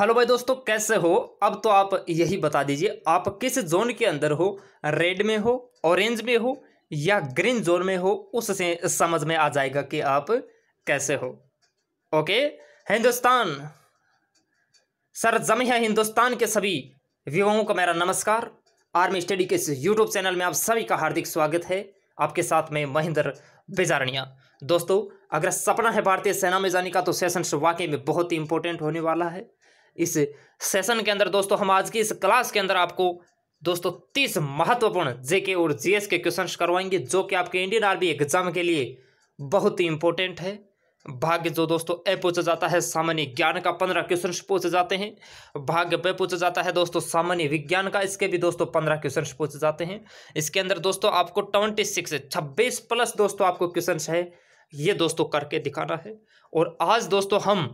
hello भाई दोस्तों कैसे हो अब तो आप यही बता दीजिए आप किस जोन के अंदर हो रेड में हो ऑरेंज में हो या ग्रीन जोन में हो उससे समझ में आ जाएगा कि आप कैसे हो ओके हिंदुस्तान सर है हिंदुस्तान के सभी विवाहों का मेरा नमस्कार आर्मी स्टडी के इस यूट्यूब चैनल में आप सभी का हार्दिक स्वागत है आपके साथ में महेंद्र बेजारणिया दोस्तों अगर सपना है भारतीय सेना में जाने का तो सेशन वाकई में बहुत ही इंपॉर्टेंट होने वाला है इस सेशन के अंदर दोस्तों हम आज की इस क्लास के अंदर आपको दोस्तों तीस महत्वपूर्ण जेके और जीएस के क्वेश्चन करवाएंगे जो कि आपके इंडियन आर्मी एग्जाम के लिए बहुत ही इंपॉर्टेंट है भाग्य जो दोस्तों ए पूछा जाता है सामान्य ज्ञान का पंद्रह क्वेश्चन पूछे जाते हैं भाग्य ब पूछा जाता है दोस्तों सामान्य विज्ञान का इसके भी दोस्तों पंद्रह क्वेश्चन पूछे जाते हैं इसके अंदर दोस्तों आपको ट्वेंटी सिक्स छब्बीस प्लस दोस्तों आपको क्वेश्चन है ये दोस्तों करके दिखाना है और आज दोस्तों हम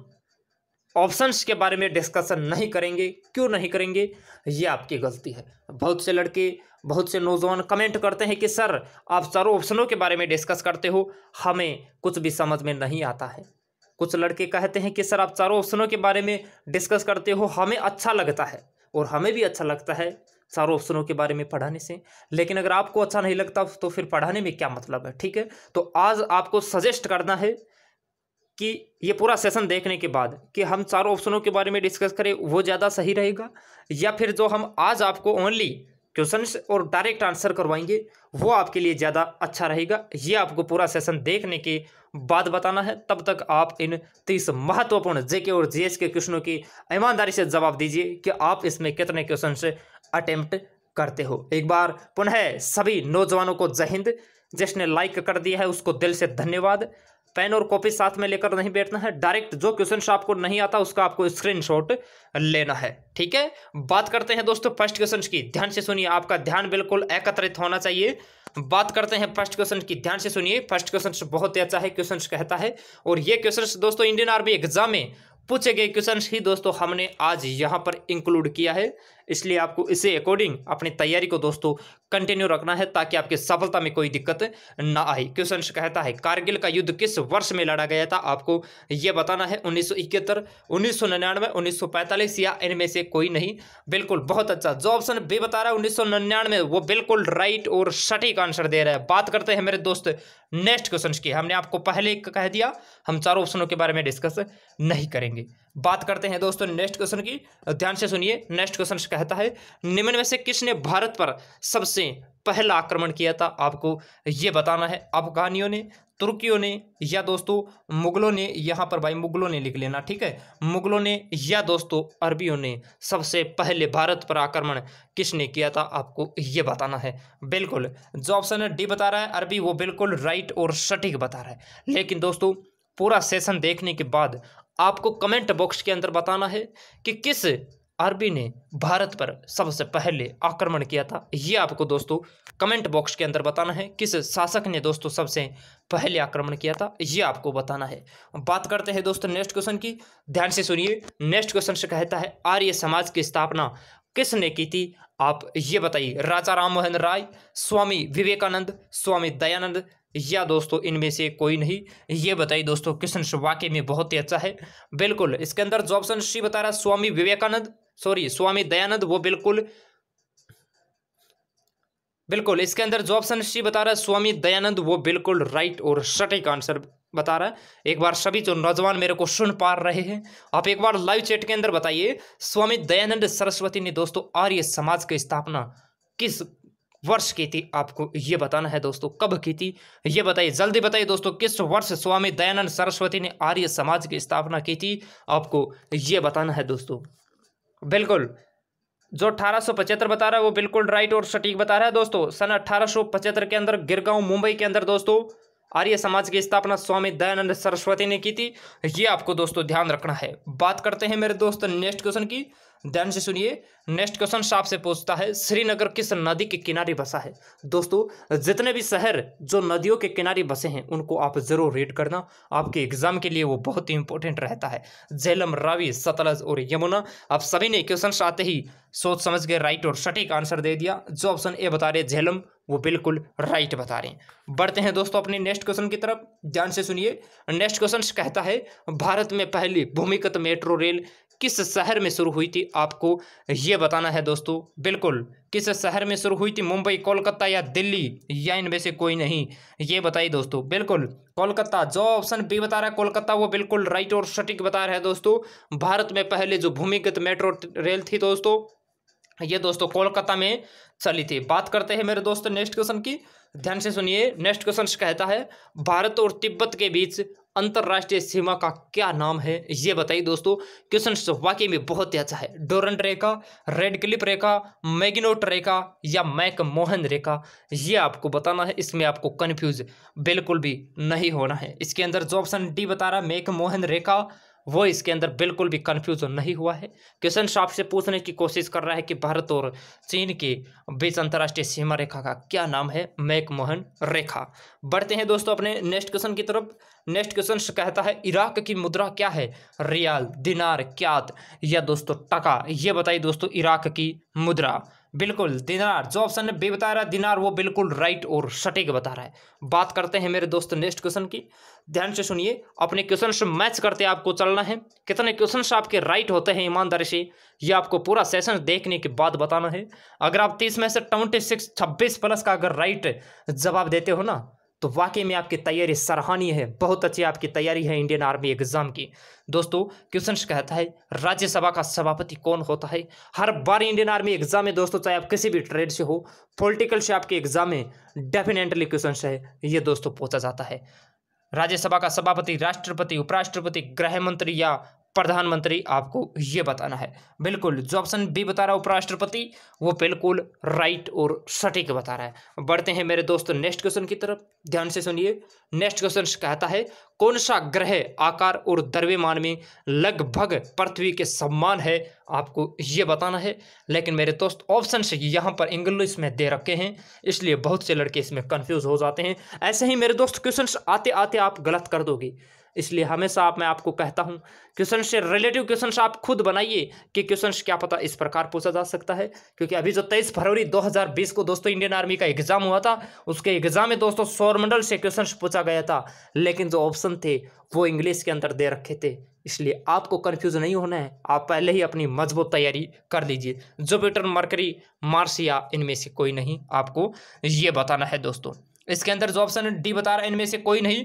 ऑप्शंस के बारे में डिस्कशन नहीं करेंगे क्यों नहीं करेंगे ये आपकी गलती है बहुत से लड़के बहुत से नौजवान कमेंट करते हैं कि सर आप चारों ऑप्शनों के बारे में डिस्कस करते हो हमें कुछ भी समझ में नहीं आता है कुछ लड़के कहते हैं कि सर आप चारों ऑप्शनों के बारे में डिस्कस करते हो हमें अच्छा लगता है और हमें भी अच्छा लगता है चारों ऑप्शनों के बारे में पढ़ाने से लेकिन अगर आपको अच्छा नहीं लगता तो फिर पढ़ाने में क्या मतलब है ठीक है तो आज आपको सजेस्ट करना है कि ये पूरा सेशन देखने के बाद कि हम चारों ऑप्शनों के बारे में डिस्कस करें वो ज़्यादा सही रहेगा या फिर जो हम आज आपको ओनली क्वेश्चन और डायरेक्ट आंसर करवाएंगे वो आपके लिए ज़्यादा अच्छा रहेगा ये आपको पूरा सेशन देखने के बाद बताना है तब तक आप इन तीस महत्वपूर्ण जेके और जीएस के क्वेश्चनों की ईमानदारी से जवाब दीजिए कि आप इसमें कितने क्वेश्चन अटैम्प्ट अटेम्प्ट करते हो एक बार पुनः सभी नौजवानों को जय हिंद जिसने लाइक कर दिया है उसको दिल से धन्यवाद पेन और कॉपी साथ में लेकर नहीं बैठना है डायरेक्ट जो क्वेश्चन आपको नहीं आता उसका आपको स्क्रीनशॉट लेना है ठीक है बात करते हैं दोस्तों फर्स्ट क्वेश्चन की ध्यान से सुनिए आपका ध्यान बिल्कुल एकत्रित होना चाहिए बात करते हैं फर्स्ट क्वेश्चन की ध्यान से सुनिए फर्स्ट क्वेश्चन बहुत ही अच्छा है क्वेश्चन कहता है और ये क्वेश्चन दोस्तों इंडियन आर्मी एग्जाम में पूछे गए क्वेश्चन ही दोस्तों हमने आज यहाँ पर इंक्लूड किया है इसलिए आपको इसे अकॉर्डिंग अपनी तैयारी को दोस्तों कंटिन्यू रखना है ताकि आपकी सफलता में कोई दिक्कत ना आए क्वेश्चन कहता है कारगिल का युद्ध किस वर्ष में लड़ा गया था आपको यह बताना है उन्नीस सौ इकहत्तर उन्नीस सौ निन्यानवे उन्नीस सौ पैंतालीस या इनमें से कोई नहीं बिल्कुल बहुत अच्छा जो ऑप्शन बी बता रहा है उन्नीस सौ निन्यानवे वो बिल्कुल राइट और सटीक आंसर दे रहा है बात करते हैं मेरे दोस्त नेक्स्ट क्वेश्चन की हमने आपको पहले कह दिया हम चारों ऑप्शनों के बारे में डिस्कस नहीं करेंगे बात करते हैं दोस्तों नेक्स्ट क्वेश्चन की ध्यान से सुनिए नेक्स्ट क्वेश्चन कहता है निम्न में से किसने भारत पर सबसे पहला आक्रमण किया था आपको ये बताना है अफगानियों ने तुर्कियों ने या दोस्तों मुगलों ने यहाँ पर भाई मुगलों ने लिख लेना ठीक है मुगलों ने या दोस्तों अरबियों ने सबसे पहले भारत पर आक्रमण किसने किया था आपको ये बताना है बिल्कुल जो ऑप्शन है डी बता रहा है अरबी वो बिल्कुल राइट और सटीक बता रहा है लेकिन दोस्तों पूरा सेशन देखने के बाद आपको कमेंट बॉक्स के अंदर बताना है कि किस आरबी ने भारत पर सबसे पहले आक्रमण किया था यह आपको दोस्तों कमेंट बॉक्स के अंदर बताना है किस शासक ने दोस्तों सबसे पहले आक्रमण किया था यह आपको बताना है बात करते हैं दोस्तों नेक्स्ट क्वेश्चन की ध्यान से सुनिए नेक्स्ट क्वेश्चन से कहता है आर्य समाज की स्थापना किसने की थी आप ये बताइए राजा राम मोहन राय स्वामी विवेकानंद स्वामी दयानंद या दोस्तों इनमें से कोई नहीं ये बताइए दोस्तों क्वेश्चन वाक्य में बहुत ही अच्छा है बिल्कुल इसके अंदर जो ऑप्शन सी बता रहा स्वामी विवेकानंद सॉरी स्वामी दयानंद वो बिल्कुल बिल्कुल इसके अंदर जो ऑप्शन सी बता रहा है स्वामी दयानंद वो बिल्कुल राइट और सटीक आंसर बता रहा है एक बार सभी जो नौजवान मेरे को सुन पा रहे हैं आप एक बार लाइव चैट के अंदर बताइए स्वामी दयानंद सरस्वती ने दोस्तों आर्य समाज की स्थापना किस वर्ष की थी आपको ये बताना है दोस्तों कब की थी ये बताइए जल्दी बताइए दोस्तों किस वर्ष स्वामी दयानंद सरस्वती ने आर्य समाज की स्थापना की थी आपको ये बताना है दोस्तों बिल्कुल जो अठारह बता रहा है वो बिल्कुल राइट और सटीक बता रहा है दोस्तों सन अठारह के अंदर गिरगांव मुंबई के अंदर दोस्तों आर्य समाज की स्थापना स्वामी दयानंद सरस्वती ने की थी ये आपको दोस्तों ध्यान रखना है बात करते हैं मेरे दोस्त नेक्स्ट क्वेश्चन की ध्यान से सुनिए नेक्स्ट क्वेश्चन साफ से पूछता है श्रीनगर किस नदी के किनारे बसा है दोस्तों जितने भी शहर जो नदियों के किनारे बसे हैं उनको आप जरूर रीड करना आपके एग्जाम के लिए वो बहुत ही इंपॉर्टेंट रहता है झेलम रावी सतलज और यमुना आप सभी ने क्वेश्चन आते ही सोच समझ के राइट और सटीक आंसर दे दिया जो ऑप्शन ए बता रहे झेलम वो बिल्कुल राइट बता रहे हैं बढ़ते हैं दोस्तों अपने नेक्स्ट क्वेश्चन की तरफ ध्यान से सुनिए नेक्स्ट क्वेश्चन कहता है भारत में पहली भूमिगत मेट्रो रेल किस शहर में शुरू हुई थी आपको ये बताना है दोस्तों बिल्कुल किस शहर में शुरू हुई थी मुंबई कोलकाता या दिल्ली या इनमें से कोई नहीं ये बताइए दोस्तों बिल्कुल कोलकाता जो ऑप्शन बी बता रहा है कोलकाता वो बिल्कुल राइट और सटीक बता रहा है दोस्तों भारत में पहले जो भूमिगत मेट्रो रेल थी दोस्तों ये दोस्तों कोलकाता में चली थी बात करते हैं मेरे दोस्तों नेक्स्ट क्वेश्चन की ध्यान से सुनिए नेक्स्ट क्वेश्चन कहता है भारत और तिब्बत के बीच अंतर्राष्ट्रीय सीमा का क्या नाम है ये बताइए दोस्तों क्वेश्चन वाकई में बहुत ही अच्छा है डोरन रेखा रेड क्लिप रेखा मैगिनोट रेखा या मैक मोहन रेखा ये आपको बताना है इसमें आपको कन्फ्यूज बिल्कुल भी नहीं होना है इसके अंदर जो ऑप्शन डी बता रहा है मैक मोहन रेखा वो इसके अंदर बिल्कुल भी कंफ्यूज नहीं हुआ है किशन साहब से पूछने की कोशिश कर रहा है कि भारत और चीन के बीच अंतर्राष्ट्रीय सीमा रेखा का क्या नाम है मैकमोहन रेखा बढ़ते हैं दोस्तों अपने नेक्स्ट क्वेश्चन की तरफ नेक्स्ट क्वेश्चन कहता है इराक की मुद्रा क्या है रियाल दिनार क्यात या दोस्तों टका ये बताइए दोस्तों इराक की मुद्रा बिल्कुल दिनार जो ऑप्शन बी बता रहा है दिनार वो बिल्कुल राइट और सटीक बता रहा है बात करते हैं मेरे दोस्त नेक्स्ट क्वेश्चन की ध्यान से सुनिए अपने क्वेश्चन से मैच करते आपको चलना है कितने क्वेश्चन आपके राइट होते हैं ईमानदारी से ये आपको पूरा सेशन देखने के बाद बताना है अगर आप तीस में से ट्वेंटी सिक्स छब्बीस प्लस का अगर राइट जवाब देते हो ना तो वाकई में आपकी तैयारी सराहनीय है बहुत अच्छी आपकी तैयारी है इंडियन आर्मी एग्जाम की दोस्तों क्वेश्चन कहता है राज्यसभा का सभापति कौन होता है हर बार इंडियन आर्मी एग्जाम में दोस्तों चाहे आप किसी भी ट्रेड से हो पॉलिटिकल से आपके एग्जाम में डेफिनेटली क्वेश्चन है ये दोस्तों पूछा जाता है राज्यसभा का सभापति राष्ट्रपति उपराष्ट्रपति गृह मंत्री या प्रधानमंत्री आपको ये बताना है बिल्कुल जो ऑप्शन बी बता रहा है उपराष्ट्रपति वो बिल्कुल राइट और सटीक बता रहा है बढ़ते हैं मेरे दोस्तों नेक्स्ट क्वेश्चन की तरफ ध्यान से सुनिए नेक्स्ट क्वेश्चन कहता है कौन सा ग्रह आकार और द्रव्यमान में लगभग पृथ्वी के सम्मान है आपको ये बताना है लेकिन मेरे दोस्त ऑप्शन से यहाँ पर इंग्लिश में दे रखे हैं इसलिए बहुत से लड़के इसमें कंफ्यूज हो जाते हैं ऐसे ही मेरे दोस्त क्वेश्चन आते आते आप गलत कर दोगे इसलिए हमेशा आप मैं आपको कहता हूँ क्वेश्चन से रिलेटिव क्वेश्चन आप खुद बनाइए कि क्वेश्चन क्या पता इस प्रकार पूछा जा सकता है क्योंकि अभी जो तेईस फरवरी 2020 को दोस्तों इंडियन आर्मी का एग्जाम हुआ था उसके एग्जाम में दोस्तों सौरमंडल से क्वेश्चन पूछा गया था लेकिन जो ऑप्शन थे वो इंग्लिश के अंदर दे रखे थे इसलिए आपको कन्फ्यूज नहीं होना है आप पहले ही अपनी मजबूत तैयारी कर लीजिए जुपिटर मरकरी मार्स या इनमें से कोई नहीं आपको ये बताना है दोस्तों इसके अंदर जो ऑप्शन डी बता रहा है इनमें से कोई नहीं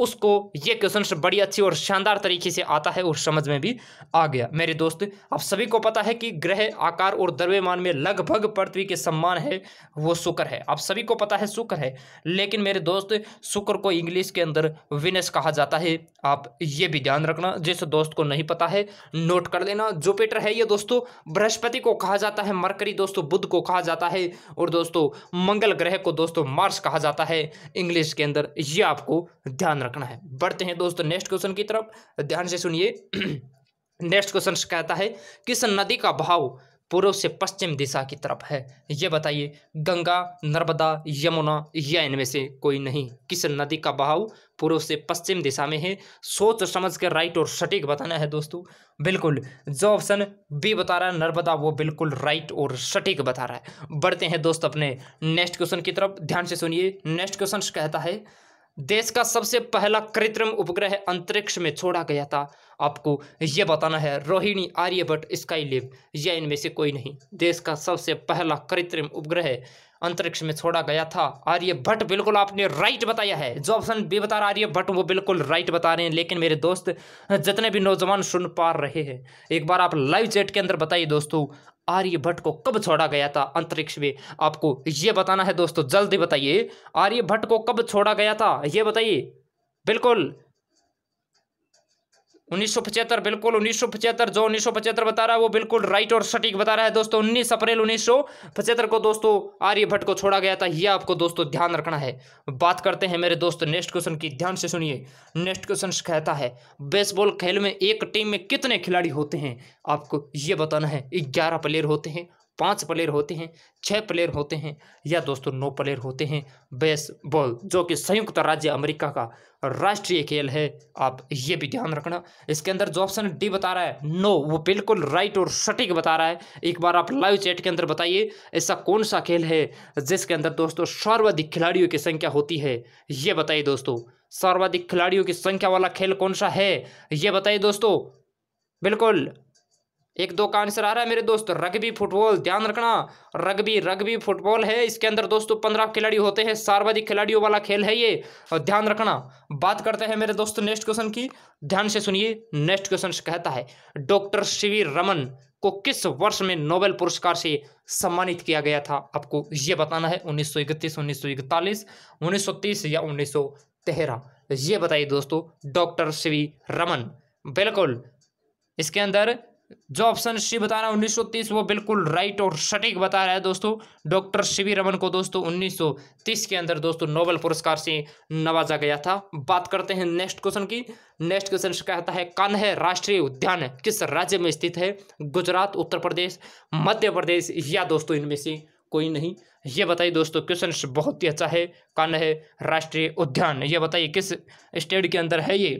उसको ये क्वेश्चन बड़ी अच्छी और शानदार तरीके से आता है और समझ में भी आ गया मेरे दोस्त आप सभी को पता है कि ग्रह आकार और द्रव्यमान में लगभग पृथ्वी के सम्मान है वो शुक्र है आप सभी को पता है शुक्र है लेकिन मेरे दोस्त शुक्र को इंग्लिश के अंदर विनस कहा जाता है आप ये भी ध्यान रखना जिस दोस्त को नहीं पता है नोट कर लेना जुपिटर है ये दोस्तों बृहस्पति को कहा जाता है मरकरी दोस्तों बुद्ध को कहा जाता है और दोस्तों मंगल ग्रह को दोस्तों मार्स कहा जाता है इंग्लिश के अंदर ये आपको ध्यान रखना है बढ़ते हैं दोस्तों नेक्स्ट क्वेश्चन की तरफ ध्यान से सुनिए नेक्स्ट क्वेश्चन कहता है किस नदी का भाव पूर्व से पश्चिम दिशा की तरफ है ये बताइए गंगा नर्मदा यमुना या इनमें से कोई नहीं किस नदी का बहाव पूर्व से पश्चिम दिशा में है सोच समझ कर राइट और सटीक बताना है दोस्तों बिल्कुल जो ऑप्शन बी बता रहा है नर्मदा वो बिल्कुल राइट और सटीक बता रहा है बढ़ते हैं दोस्त अपने नेक्स्ट क्वेश्चन की तरफ ध्यान से सुनिए नेक्स्ट क्वेश्चन कहता है देश का सबसे पहला कृत्रिम उपग्रह अंतरिक्ष में छोड़ा गया था आपको यह बताना है रोहिणी आर्यभट्ट लिव यह इनमें से कोई नहीं देश का सबसे पहला कृत्रिम उपग्रह अंतरिक्ष में छोड़ा गया था आर्यभट्ट बिल्कुल आपने राइट बताया है जो ऑप्शन बी बता रहा आर्यभट्ट वो बिल्कुल राइट बता रहे हैं लेकिन मेरे दोस्त जितने भी नौजवान सुन पा रहे हैं एक बार आप लाइव चैट के अंदर बताइए दोस्तों आर्यभट्ट को कब छोड़ा गया था अंतरिक्ष में आपको ये बताना है दोस्तों जल्दी बताइए आर्यभट्ट को कब छोड़ा गया था ये बताइए बिल्कुल उन्नीस सौ पचहत्तर बिल्कुल उन्नीस सौ पचहत्तर जो उन्नीस सौ पचहत्तर बता रहा है वो बिल्कुल राइट और सटीक बता रहा है दोस्तों उन्नीस अप्रैल उन्नीस सौ पचहत्तर को दोस्तों आर्यभट्ट को छोड़ा गया था यह आपको दोस्तों ध्यान रखना है बात करते हैं मेरे दोस्त नेक्स्ट क्वेश्चन की ध्यान से सुनिए नेक्स्ट क्वेश्चन कहता है बेसबॉल खेल में एक टीम में कितने खिलाड़ी होते हैं आपको ये बताना है ग्यारह प्लेयर होते हैं पांच प्लेयर होते हैं छह प्लेयर होते हैं या दोस्तों नौ प्लेयर होते हैं बेसबॉल जो कि संयुक्त राज्य अमेरिका का राष्ट्रीय खेल है आप ये भी ध्यान रखना इसके अंदर जो ऑप्शन डी बता रहा है नो वो बिल्कुल राइट और सटीक बता रहा है एक बार आप लाइव चैट के अंदर बताइए ऐसा कौन सा खेल है जिसके अंदर दोस्तों सर्वाधिक खिलाड़ियों की संख्या होती है ये बताइए दोस्तों सर्वाधिक खिलाड़ियों की संख्या वाला खेल कौन सा है ये बताइए दोस्तों बिल्कुल एक दो का आंसर आ रहा है मेरे दोस्त रग्बी फुटबॉल ध्यान रखना रग्बी रग्बी फुटबॉल है इसके अंदर दोस्तों पंद्रह खिलाड़ी होते हैं सर्वाधिक खिलाड़ियों वाला खेल है ये और ध्यान रखना बात करते हैं मेरे दोस्त नेक्स्ट क्वेश्चन की ध्यान से सुनिए नेक्स्ट क्वेश्चन कहता है डॉक्टर शिवी रमन को किस वर्ष में नोबेल पुरस्कार से सम्मानित किया गया था आपको ये बताना है उन्नीस सौ इकतीस उन्नीस सौ इकतालीस उन्नीस सौ तीस या उन्नीस सौ तेरह ये बताइए दोस्तों डॉक्टर शिवी रमन बिल्कुल इसके अंदर जो ऑप्शन सी बता रहा है 1930 वो बिल्कुल राइट और सटीक बता रहा है दोस्तों डॉक्टर शिवी रमन को दोस्तों 1930 के अंदर दोस्तों नोबेल पुरस्कार से नवाजा गया था बात करते हैं नेक्स्ट क्वेश्चन की नेक्स्ट क्वेश्चन कहता है कान्हे राष्ट्रीय उद्यान किस राज्य में स्थित है गुजरात उत्तर प्रदेश मध्य प्रदेश या दोस्तों इनमें से कोई नहीं ये बताइए दोस्तों क्वेश्चन बहुत ही अच्छा है कान्हे राष्ट्रीय उद्यान ये बताइए किस स्टेट के अंदर है ये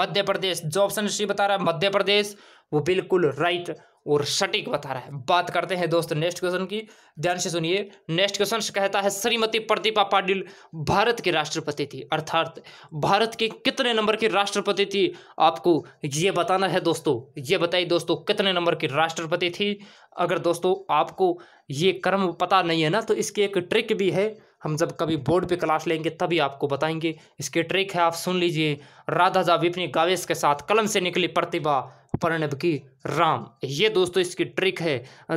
मध्य प्रदेश जो ऑप्शन सी बता रहा है मध्य प्रदेश वो बिल्कुल राइट और सटीक बता रहा है बात करते हैं दोस्तों नेक्स्ट क्वेश्चन की ध्यान से सुनिए नेक्स्ट क्वेश्चन कहता है श्रीमती प्रतिभा पाटिल भारत की राष्ट्रपति थी अर्थात भारत के कितने नंबर की राष्ट्रपति थी आपको ये बताना है दोस्तों ये बताइए दोस्तों कितने नंबर की राष्ट्रपति थी अगर दोस्तों आपको ये क्रम पता नहीं है ना तो इसकी एक ट्रिक भी है हम जब कभी बोर्ड पे क्लास लेंगे तभी आपको बताएंगे इसके ट्रिक है आप सुन लीजिए राधा विपनी गावेश के साथ कलम से निकली प्रतिभा प्रणब की राम ये दोस्तों इसकी ट्रिक है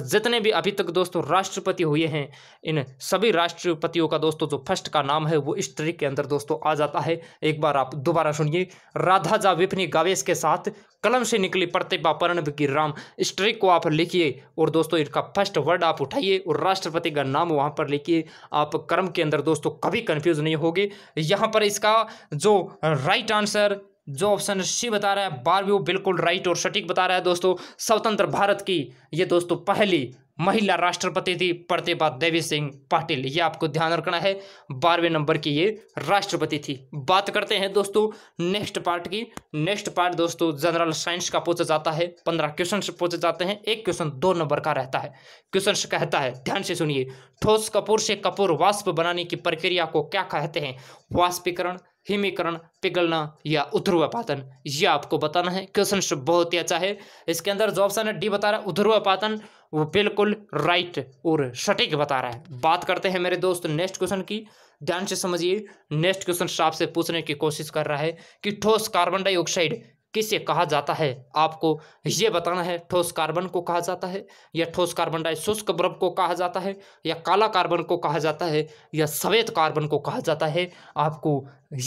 जितने भी अभी तक दोस्तों राष्ट्रपति हुए हैं इन सभी राष्ट्रपतियों का दोस्तों जो फर्स्ट का नाम है वो इस ट्रिक के अंदर दोस्तों आ जाता है एक बार आप दोबारा सुनिए राधा जा विपनी गावेश के साथ कलम से निकली प्रतिभा प्रणब की राम इस ट्रिक को आप लिखिए और दोस्तों इनका फर्स्ट वर्ड आप उठाइए और राष्ट्रपति का नाम वहाँ पर लिखिए आप क्रम के अंदर दोस्तों कभी कन्फ्यूज नहीं होगी यहाँ पर इसका जो राइट आंसर जो ऑप्शन सी बता रहा है बारहवीं वो बिल्कुल राइट और सटीक बता रहा है दोस्तों स्वतंत्र भारत की ये दोस्तों पहली महिला राष्ट्रपति थी प्रतिभा देवी सिंह पाटिल ये आपको ध्यान रखना है बारहवें नंबर की ये राष्ट्रपति थी बात करते हैं दोस्तों नेक्स्ट पार्ट की नेक्स्ट पार्ट दोस्तों जनरल साइंस का पूछा जाता है पंद्रह क्वेश्चन पूछे जाते हैं एक क्वेश्चन दो नंबर का रहता है क्वेश्चन कहता है ध्यान से सुनिए ठोस कपूर से कपूर वाष्प बनाने की प्रक्रिया को क्या कहते हैं वाष्पीकरण हिमीकरण पिघलना या उध्रुवपातन ये आपको बताना है क्वेश्चन बहुत ही अच्छा है इसके अंदर जो ऑप्शन है डी बता रहा है उध्रुवपातन वो बिल्कुल राइट और सटीक बता रहा है बात करते हैं मेरे दोस्त नेक्स्ट क्वेश्चन की ध्यान से समझिए नेक्स्ट क्वेश्चन आपसे पूछने की कोशिश कर रहा है कि ठोस कार्बन डाइऑक्साइड किसे कहा जाता है आपको ये बताना है ठोस कार्बन को कहा जाता है या ठोस कार्बन डाई शुष्क को कहा जाता है या काला कार्बन को कहा जाता है या सफ़ेद कार्बन को कहा जाता है आपको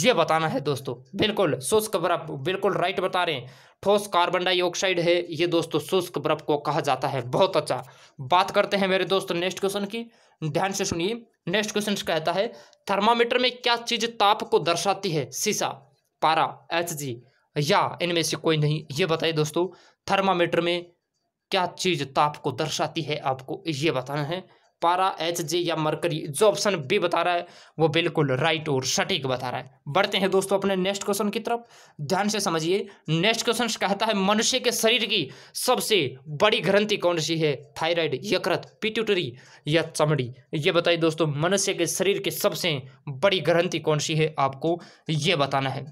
ये बताना है दोस्तों बिल्कुल शुष्क बर्फ बिल्कुल राइट बता रहे हैं ठोस कार्बन डाइऑक्साइड है ये दोस्तों शुष्क बर्फ को कहा जाता है बहुत अच्छा बात करते हैं मेरे दोस्तों नेक्स्ट क्वेश्चन की ध्यान से सुनिए नेक्स्ट क्वेश्चन कहता है थर्मामीटर में क्या चीज़ ताप को दर्शाती है सीसा पारा एच जी या इनमें से कोई नहीं ये बताइए दोस्तों थर्मामीटर में क्या चीज़ ताप को दर्शाती है आपको ये बताना है पारा एच जे या मरकरी जो ऑप्शन बी बता रहा है वो बिल्कुल राइट और सटीक बता रहा है बढ़ते हैं दोस्तों अपने नेक्स्ट क्वेश्चन की तरफ ध्यान से समझिए नेक्स्ट क्वेश्चन कहता है मनुष्य के शरीर की सबसे बड़ी ग्रंथि कौन सी है थायराइड यकृत पिट्यूटरी या चमड़ी ये बताइए दोस्तों मनुष्य के शरीर की सबसे बड़ी ग्रंथि कौन सी है आपको ये बताना है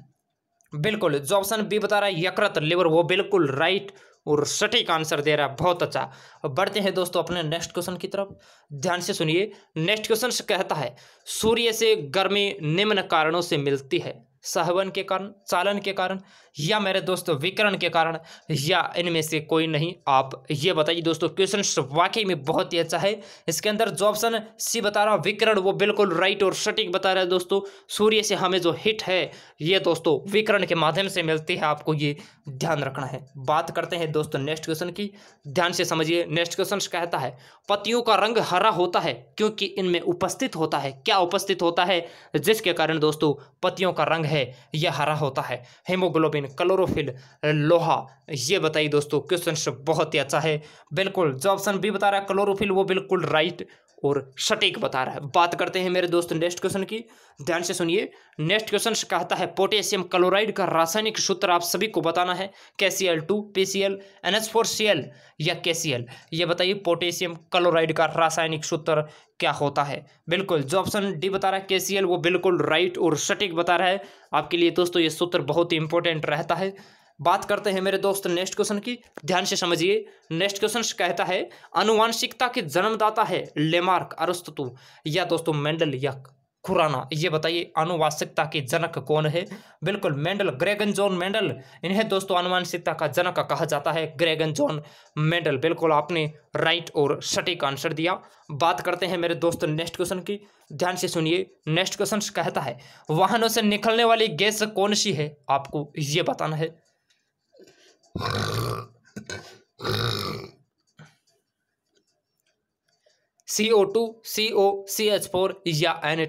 बिल्कुल जो ऑप्शन बी बता रहा है यकृत लिवर वो बिल्कुल राइट और सटीक आंसर दे रहा है बहुत अच्छा बढ़ते हैं दोस्तों अपने नेक्स्ट क्वेश्चन की तरफ ध्यान से सुनिए नेक्स्ट क्वेश्चन कहता है सूर्य से गर्मी निम्न कारणों से मिलती है सहवन के कारण चालन के कारण या मेरे दोस्तों विकरण के कारण या इनमें से कोई नहीं आप ये बताइए दोस्तों क्वेश्चन वाकई में बहुत ही अच्छा है इसके अंदर जो ऑप्शन सी बता रहा विकरण वो बिल्कुल राइट और सटीक बता रहा है दोस्तों सूर्य से हमें जो हिट है ये दोस्तों विकरण के माध्यम से मिलती है आपको ये ध्यान रखना है बात करते हैं दोस्तों नेक्स्ट क्वेश्चन की ध्यान से समझिए नेक्स्ट क्वेश्चन कहता है पतियों का रंग हरा होता है क्योंकि इनमें उपस्थित होता है क्या उपस्थित होता है जिसके कारण दोस्तों पतियों का रंग है है यह हरा होता है हेमोग्लोबिन क्लोरोफिल लोहा ये बताइए दोस्तों क्वेश्चन बहुत ही अच्छा है बिल्कुल जो ऑप्शन बी बता रहा है क्लोरोफिल वो बिल्कुल राइट और सटीक बता रहा है बात करते हैं मेरे दोस्त नेक्स्ट क्वेश्चन की ध्यान से सुनिए नेक्स्ट क्वेश्चन कहता है पोटेशियम क्लोराइड का रासायनिक सूत्र आप सभी को बताना है K C L two P C L N H four C L या के सी एल ये बताइए पोटेशियम क्लोराइड का रासायनिक सूत्र क्या होता है बिल्कुल जो ऑप्शन डी बता रहा है के सी एल वो बिल्कुल राइट और सटीक बता रहा है आपके लिए दोस्तों ये सूत्र बहुत ही इंपॉर्टेंट रहता है बात करते हैं मेरे दोस्त नेक्स्ट क्वेश्चन की ध्यान से समझिए नेक्स्ट क्वेश्चन कहता है अनुवांशिकता के जन्मदाता है लेमार्क अरस्तु या दोस्तों मेंडल या खुराना ये बताइए अनुवांशिकता के जनक कौन है बिल्कुल मेंडल ग्रेगन जॉन मेंडल इन्हें दोस्तों अनुवांशिकता का जनक कहा जाता है ग्रेगन जॉन मेंडल बिल्कुल आपने राइट और सटीक आंसर दिया बात करते हैं मेरे दोस्त नेक्स्ट क्वेश्चन की ध्यान से सुनिए नेक्स्ट क्वेश्चन कहता है वाहनों से निकलने वाली गैस कौन सी है आपको ये बताना है CO2, CO, two C H four या एन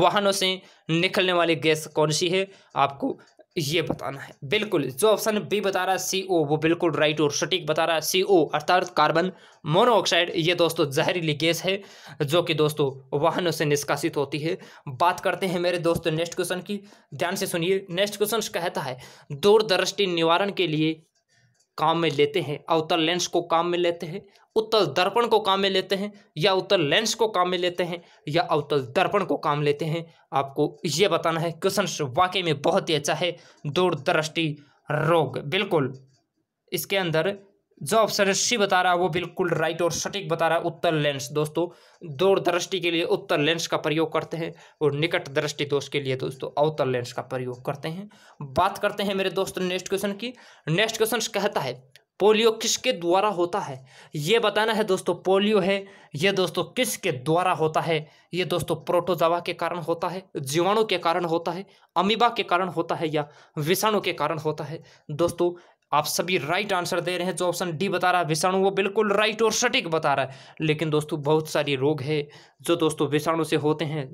वाहनों से निकलने वाली गैस कौन सी है आपको ये बताना है बिल्कुल जो ऑप्शन बी बता रहा है CO वो बिल्कुल राइट और सटीक बता रहा है सी ओ अर्थात कार्बन मोनोऑक्साइड ये दोस्तों जहरीली गैस है जो कि दोस्तों वाहनों से निष्कासित होती है बात करते हैं मेरे दोस्तों नेक्स्ट क्वेश्चन की ध्यान से सुनिए नेक्स्ट क्वेश्चन कहता है दूरदृष्टि निवारण के लिए काम में लेते हैं अवतल लेंस को काम में लेते हैं उत्तल दर्पण को काम में लेते हैं या उत्तल लेंस को काम में लेते हैं या अवतल दर्पण को काम लेते हैं आपको ये बताना है क्वेश्चन वाकई में बहुत ही अच्छा है दूरदृष्टि रोग बिल्कुल इसके अंदर जो ऑप्शन सी बता रहा है वो बिल्कुल राइट और सटीक बता रहा है उत्तर लेंस दोस्तों दूर दृष्टि के लिए उत्तर लेंस का प्रयोग करते हैं और निकट दृष्टि दोष के लिए दोस्तों अवतर लेंस का प्रयोग करते हैं बात करते हैं मेरे दोस्त नेक्स्ट क्वेश्चन की नेक्स्ट क्वेश्चन कहता है पोलियो किसके द्वारा होता है ये बताना है दोस्तों पोलियो है ये दोस्तों किसके द्वारा होता है ये दोस्तों प्रोटोजावा के कारण होता है जीवाणु के कारण होता है अमीबा के कारण होता है या विषाणु के कारण होता है दोस्तों आप सभी राइट आंसर दे रहे हैं जो ऑप्शन डी बता रहा है विषाणु वो बिल्कुल राइट और सटीक बता रहा है लेकिन दोस्तों बहुत सारे रोग है जो दोस्तों विषाणु से होते हैं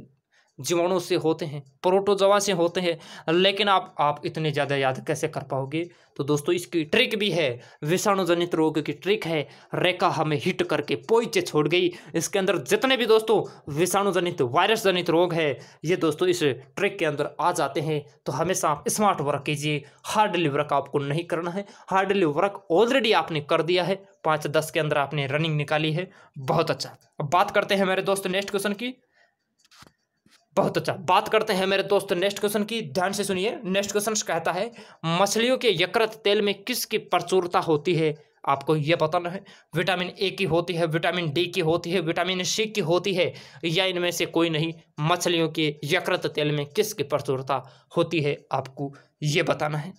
जीवाणु से होते हैं प्रोटोजवा से होते हैं लेकिन आप आप इतने ज़्यादा याद कैसे कर पाओगे तो दोस्तों इसकी ट्रिक भी है विषाणु जनित रोग की ट्रिक है रेखा हमें हिट करके पोइचे छोड़ गई इसके अंदर जितने भी दोस्तों विषाणु जनित वायरस जनित रोग है ये दोस्तों इस ट्रिक के अंदर आ जाते हैं तो हमेशा आप स्मार्ट वर्क कीजिए हार्डली वर्क आपको नहीं करना है हार्डली वर्क ऑलरेडी आपने कर दिया है पाँच दस के अंदर आपने रनिंग निकाली है बहुत अच्छा अब बात करते हैं मेरे दोस्त नेक्स्ट क्वेश्चन की बहुत अच्छा बात करते हैं मेरे दोस्त नेक्स्ट क्वेश्चन की ध्यान से सुनिए नेक्स्ट क्वेश्चन कहता है मछलियों के यकृत तेल में किसकी प्रचुरता होती है आपको यह बताना है विटामिन ए की होती है विटामिन डी की होती है विटामिन सी की होती है या इनमें से कोई नहीं मछलियों के यकृत तेल में किसकी प्रचुरता होती है आपको ये बताना है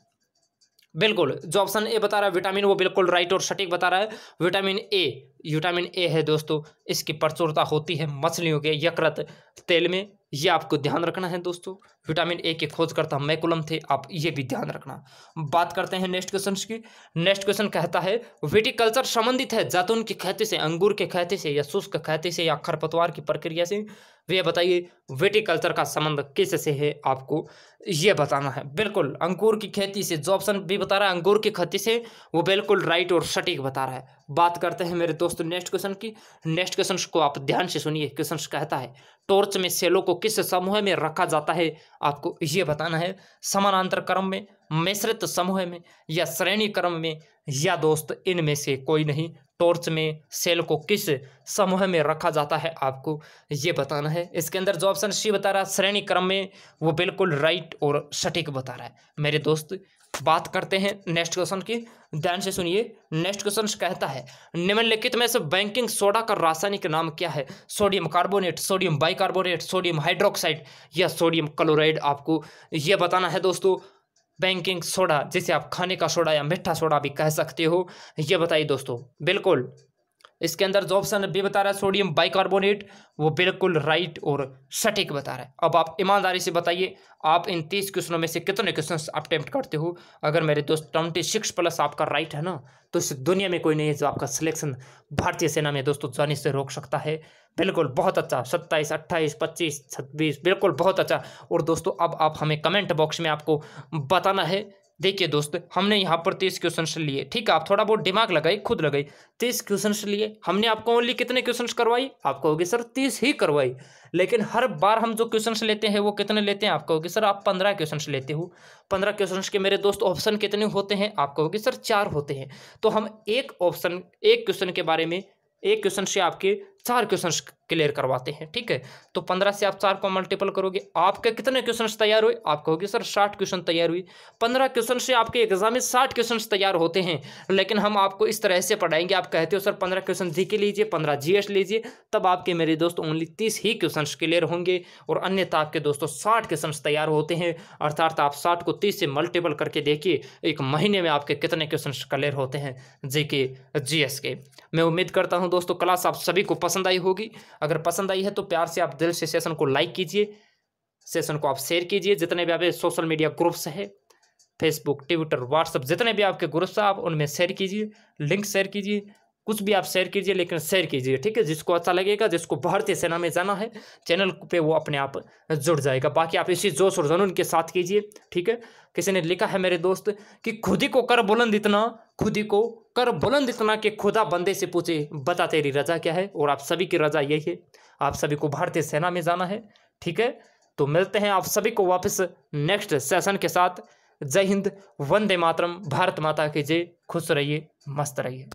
बिल्कुल जो ऑप्शन ए बता रहा है विटामिन वो बिल्कुल राइट और सटीक बता रहा है विटामिन ए विटामिन ए है दोस्तों इसकी प्रचुरता होती है मछलियों के यकृत तेल में ये आपको ध्यान रखना है दोस्तों विटामिन ए के खोजकर्ता मैकुलम थे आप ये भी ध्यान रखना बात करते हैं नेक्स्ट क्वेश्चन की नेक्स्ट क्वेश्चन कहता है विटिकल्चर संबंधित है जातुन की खेती से अंगूर के खेती से या शुष्क खेती से या खरपतवार की प्रक्रिया से भैया तो बताइए वेटिकल्चर का संबंध किस से है आपको ये बताना है बिल्कुल अंगूर की खेती से जो ऑप्शन भी बता रहा है अंगूर की खेती से वो बिल्कुल राइट और सटीक बता रहा है बात करते हैं मेरे दोस्तों नेक्स्ट क्वेश्चन की नेक्स्ट क्वेश्चन को आप ध्यान से सुनिए क्वेश्चन कहता है टॉर्च में सेलों को किस समूह में रखा जाता है आपको ये बताना है समानांतर क्रम में मिश्रित समूह में या श्रेणी क्रम में या दोस्त इनमें से कोई नहीं टॉर्च में सेल को किस समूह में रखा जाता है आपको ये बताना है इसके अंदर जो ऑप्शन सी बता रहा है श्रेणी क्रम में वो बिल्कुल राइट और सटीक बता रहा है मेरे दोस्त बात करते हैं नेक्स्ट क्वेश्चन की ध्यान से सुनिए नेक्स्ट क्वेश्चन कहता है निम्नलिखित में से बैंकिंग सोडा का रासायनिक नाम क्या है sodium carbonate sodium bicarbonate sodium hydroxide या सोडियम क्लोराइड आपको यह बताना है दोस्तों बैंकिंग सोडा जिसे आप खाने का सोडा या मिठा सोडा भी कह सकते हो ये बताइए दोस्तों बिल्कुल इसके अंदर जो ऑप्शन भी बता रहा है सोडियम बाइकार्बोनेट वो बिल्कुल राइट और सटीक बता रहा है अब आप ईमानदारी से बताइए आप इन तीस क्वेश्चनों में से कितने क्वेश्चन अटेम्प्ट करते हो अगर मेरे दोस्त ट्वेंटी सिक्स प्लस आपका राइट है ना तो इस दुनिया में कोई नहीं है जो आपका सिलेक्शन भारतीय सेना में दोस्तों जाने से रोक सकता है बिल्कुल बहुत अच्छा सत्ताईस अट्ठाईस पच्चीस छब्बीस बिल्कुल बहुत अच्छा और दोस्तों अब आप हमें कमेंट बॉक्स में आपको बताना है देखिए दोस्त हमने यहाँ पर तीस क्वेश्चन लिए ठीक है आप थोड़ा बहुत दिमाग लगाई खुद लगाई तीस क्वेश्चन लिए हमने आपको ओनली कितने क्वेश्चन करवाई आप कहोगे सर तीस ही करवाई लेकिन हर बार हम जो क्वेश्चन लेते हैं वो कितने लेते हैं आप कहोगे सर आप पंद्रह क्वेश्चन लेते हो पंद्रह क्वेश्चन के मेरे दोस्त ऑप्शन कितने होते हैं आप कहोगे सर चार होते हैं तो हम एक ऑप्शन एक क्वेश्चन के बारे में एक क्वेश्चन से आपके चार क्वेश्चन क्लियर करवाते हैं ठीक है तो पंद्रह से आप चार को मल्टीपल करोगे आपके कितने क्वेश्चन तैयार हुए आप कहोगे सर साठ क्वेश्चन तैयार हुई पंद्रह क्वेश्चन से आपके एग्जाम में साठ क्वेश्चन तैयार होते हैं लेकिन हम आपको इस तरह से पढ़ाएंगे आप कहते हो सर पंद्रह क्वेश्चन जी के लीजिए पंद्रह जी लीजिए तब आपके मेरे दोस्त ओनली तीस ही क्वेश्चन क्लियर होंगे और अन्यथा आपके दोस्तों साठ क्वेश्चन तैयार होते हैं अर्थात आप साठ को तीस से मल्टीपल करके देखिए एक महीने में आपके कितने क्वेश्चन क्लियर होते हैं जी के जी के मैं उम्मीद करता हूँ दोस्तों क्लास आप सभी को पसंद आई होगी अगर पसंद आई है तो प्यार से आप दिल से सेशन को लाइक कीजिए सेशन को आप शेयर कीजिए जितने भी आपके सोशल मीडिया ग्रुप्स है फेसबुक ट्विटर व्हाट्सअप जितने भी आपके ग्रुप्स आप उनमें शेयर कीजिए लिंक शेयर कीजिए कुछ भी आप शेयर कीजिए लेकिन शेयर कीजिए ठीक है जिसको अच्छा लगेगा जिसको भारतीय सेना में जाना है चैनल पे वो अपने आप जुड़ जाएगा बाकी आप इसी जोश और जुनून के साथ कीजिए ठीक है किसी ने लिखा है मेरे दोस्त कि खुद ही को कर बुलंद इतना खुद ही को कर बुलंद इतना के खुदा बंदे से पूछे बता तेरी रजा क्या है और आप सभी की रजा यही है आप सभी को भारतीय सेना में जाना है ठीक है तो मिलते हैं आप सभी को वापस नेक्स्ट सेशन के साथ जय हिंद वंदे मातरम भारत माता के जय खुश रहिए मस्त रहिए